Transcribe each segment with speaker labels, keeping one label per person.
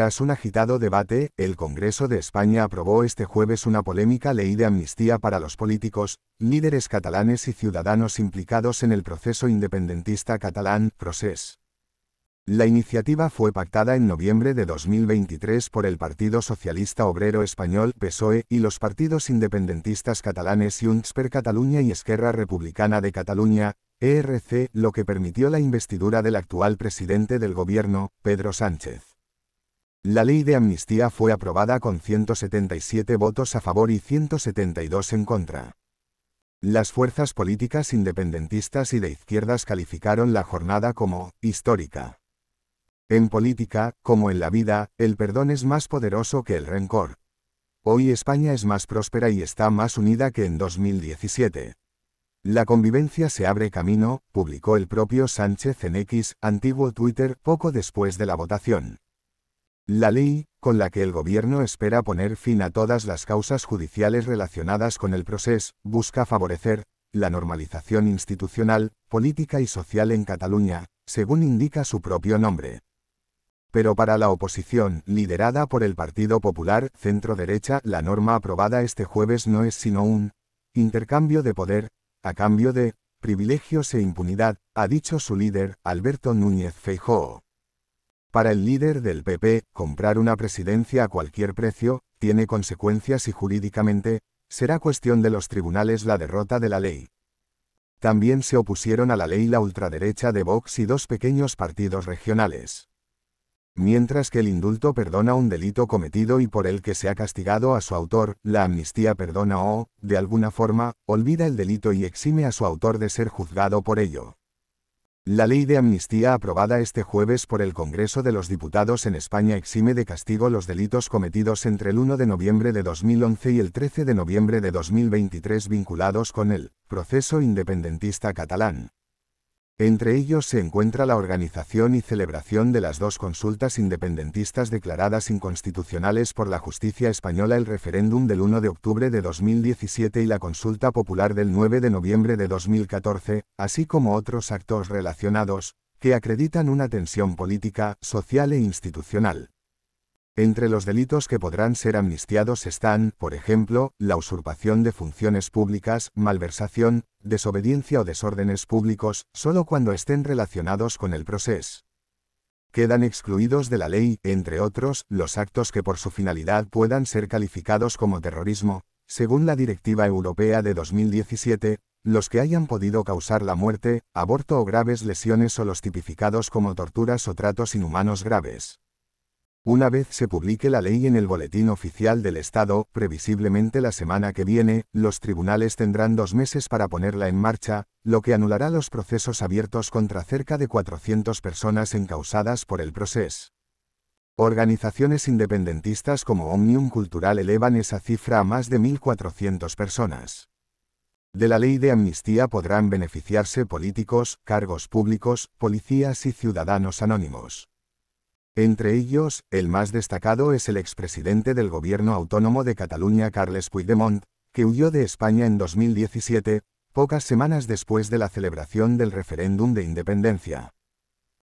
Speaker 1: Tras un agitado debate, el Congreso de España aprobó este jueves una polémica ley de amnistía para los políticos, líderes catalanes y ciudadanos implicados en el proceso independentista catalán, Procés. La iniciativa fue pactada en noviembre de 2023 por el Partido Socialista Obrero Español, PSOE, y los partidos independentistas catalanes Junts per Catalunya y Esquerra Republicana de Cataluña, ERC, lo que permitió la investidura del actual presidente del gobierno, Pedro Sánchez. La ley de amnistía fue aprobada con 177 votos a favor y 172 en contra. Las fuerzas políticas independentistas y de izquierdas calificaron la jornada como histórica. En política, como en la vida, el perdón es más poderoso que el rencor. Hoy España es más próspera y está más unida que en 2017. La convivencia se abre camino, publicó el propio Sánchez en X, antiguo Twitter, poco después de la votación. La ley, con la que el gobierno espera poner fin a todas las causas judiciales relacionadas con el proceso, busca favorecer la normalización institucional, política y social en Cataluña, según indica su propio nombre. Pero para la oposición, liderada por el Partido Popular centro-derecha, la norma aprobada este jueves no es sino un intercambio de poder, a cambio de privilegios e impunidad, ha dicho su líder, Alberto Núñez Feijóo. Para el líder del PP, comprar una presidencia a cualquier precio, tiene consecuencias y jurídicamente, será cuestión de los tribunales la derrota de la ley. También se opusieron a la ley la ultraderecha de Vox y dos pequeños partidos regionales. Mientras que el indulto perdona un delito cometido y por el que se ha castigado a su autor, la amnistía perdona o, de alguna forma, olvida el delito y exime a su autor de ser juzgado por ello. La ley de amnistía aprobada este jueves por el Congreso de los Diputados en España exime de castigo los delitos cometidos entre el 1 de noviembre de 2011 y el 13 de noviembre de 2023 vinculados con el proceso independentista catalán, entre ellos se encuentra la organización y celebración de las dos consultas independentistas declaradas inconstitucionales por la justicia española, el referéndum del 1 de octubre de 2017 y la consulta popular del 9 de noviembre de 2014, así como otros actos relacionados, que acreditan una tensión política, social e institucional. Entre los delitos que podrán ser amnistiados están, por ejemplo, la usurpación de funciones públicas, malversación, desobediencia o desórdenes públicos, solo cuando estén relacionados con el proceso. Quedan excluidos de la ley, entre otros, los actos que por su finalidad puedan ser calificados como terrorismo, según la Directiva Europea de 2017, los que hayan podido causar la muerte, aborto o graves lesiones o los tipificados como torturas o tratos inhumanos graves. Una vez se publique la ley en el Boletín Oficial del Estado, previsiblemente la semana que viene, los tribunales tendrán dos meses para ponerla en marcha, lo que anulará los procesos abiertos contra cerca de 400 personas encausadas por el proceso. Organizaciones independentistas como Omnium Cultural elevan esa cifra a más de 1.400 personas. De la ley de amnistía podrán beneficiarse políticos, cargos públicos, policías y ciudadanos anónimos. Entre ellos, el más destacado es el expresidente del gobierno autónomo de Cataluña Carles Puigdemont, que huyó de España en 2017, pocas semanas después de la celebración del referéndum de independencia.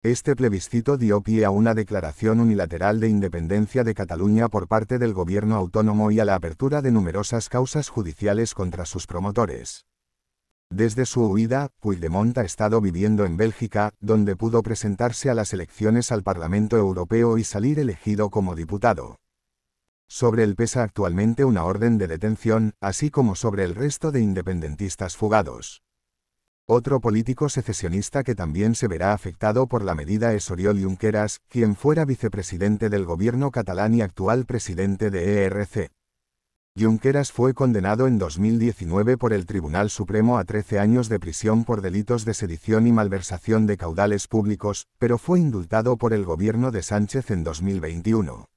Speaker 1: Este plebiscito dio pie a una declaración unilateral de independencia de Cataluña por parte del gobierno autónomo y a la apertura de numerosas causas judiciales contra sus promotores. Desde su huida, Puigdemont ha estado viviendo en Bélgica, donde pudo presentarse a las elecciones al Parlamento Europeo y salir elegido como diputado. Sobre él pesa actualmente una orden de detención, así como sobre el resto de independentistas fugados. Otro político secesionista que también se verá afectado por la medida es Oriol Junqueras, quien fuera vicepresidente del gobierno catalán y actual presidente de ERC. Junqueras fue condenado en 2019 por el Tribunal Supremo a 13 años de prisión por delitos de sedición y malversación de caudales públicos, pero fue indultado por el gobierno de Sánchez en 2021.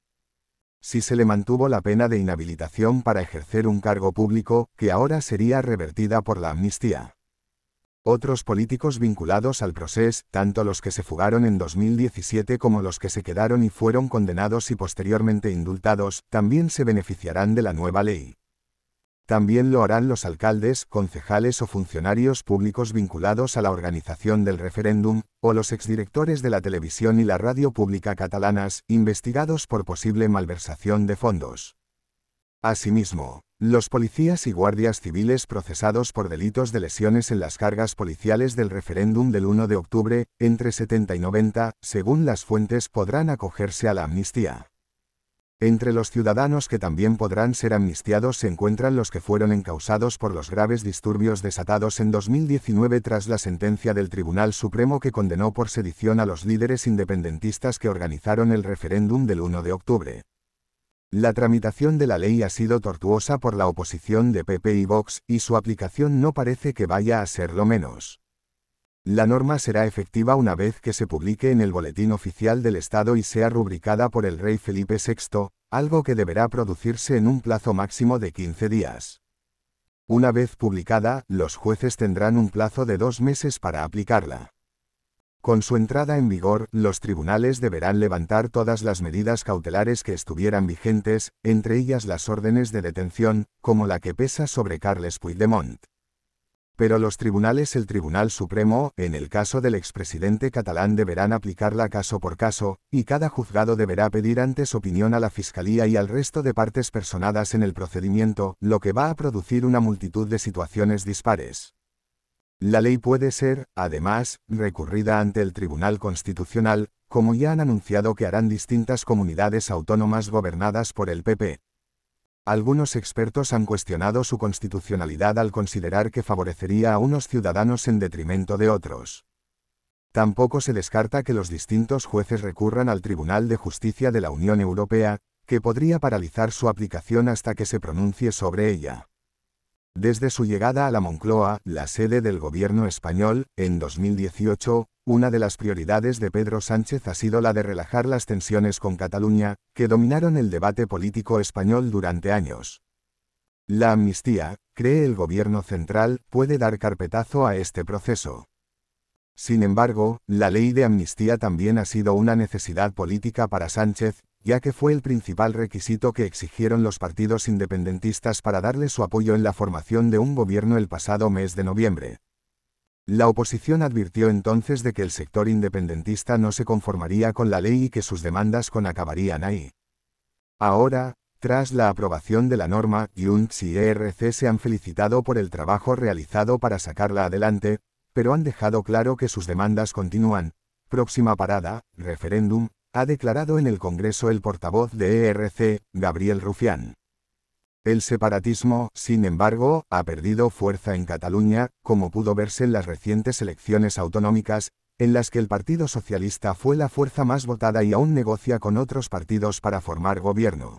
Speaker 1: Si se le mantuvo la pena de inhabilitación para ejercer un cargo público, que ahora sería revertida por la amnistía. Otros políticos vinculados al proceso, tanto los que se fugaron en 2017 como los que se quedaron y fueron condenados y posteriormente indultados, también se beneficiarán de la nueva ley. También lo harán los alcaldes, concejales o funcionarios públicos vinculados a la organización del referéndum, o los exdirectores de la televisión y la radio pública catalanas, investigados por posible malversación de fondos. Asimismo, los policías y guardias civiles procesados por delitos de lesiones en las cargas policiales del referéndum del 1 de octubre, entre 70 y 90, según las fuentes, podrán acogerse a la amnistía. Entre los ciudadanos que también podrán ser amnistiados se encuentran los que fueron encausados por los graves disturbios desatados en 2019 tras la sentencia del Tribunal Supremo que condenó por sedición a los líderes independentistas que organizaron el referéndum del 1 de octubre. La tramitación de la ley ha sido tortuosa por la oposición de PP y Vox, y su aplicación no parece que vaya a ser lo menos. La norma será efectiva una vez que se publique en el Boletín Oficial del Estado y sea rubricada por el rey Felipe VI, algo que deberá producirse en un plazo máximo de 15 días. Una vez publicada, los jueces tendrán un plazo de dos meses para aplicarla. Con su entrada en vigor, los tribunales deberán levantar todas las medidas cautelares que estuvieran vigentes, entre ellas las órdenes de detención, como la que pesa sobre Carles Puigdemont. Pero los tribunales, el Tribunal Supremo, en el caso del expresidente catalán, deberán aplicarla caso por caso, y cada juzgado deberá pedir antes opinión a la Fiscalía y al resto de partes personadas en el procedimiento, lo que va a producir una multitud de situaciones dispares. La ley puede ser, además, recurrida ante el Tribunal Constitucional, como ya han anunciado que harán distintas comunidades autónomas gobernadas por el PP. Algunos expertos han cuestionado su constitucionalidad al considerar que favorecería a unos ciudadanos en detrimento de otros. Tampoco se descarta que los distintos jueces recurran al Tribunal de Justicia de la Unión Europea, que podría paralizar su aplicación hasta que se pronuncie sobre ella. Desde su llegada a la Moncloa, la sede del gobierno español, en 2018, una de las prioridades de Pedro Sánchez ha sido la de relajar las tensiones con Cataluña, que dominaron el debate político español durante años. La amnistía, cree el gobierno central, puede dar carpetazo a este proceso. Sin embargo, la ley de amnistía también ha sido una necesidad política para Sánchez, ya que fue el principal requisito que exigieron los partidos independentistas para darle su apoyo en la formación de un gobierno el pasado mes de noviembre. La oposición advirtió entonces de que el sector independentista no se conformaría con la ley y que sus demandas con acabarían ahí. Ahora, tras la aprobación de la norma, Junts y ERC se han felicitado por el trabajo realizado para sacarla adelante, pero han dejado claro que sus demandas continúan. Próxima parada, referéndum, ha declarado en el Congreso el portavoz de ERC, Gabriel Rufián. El separatismo, sin embargo, ha perdido fuerza en Cataluña, como pudo verse en las recientes elecciones autonómicas, en las que el Partido Socialista fue la fuerza más votada y aún negocia con otros partidos para formar gobierno.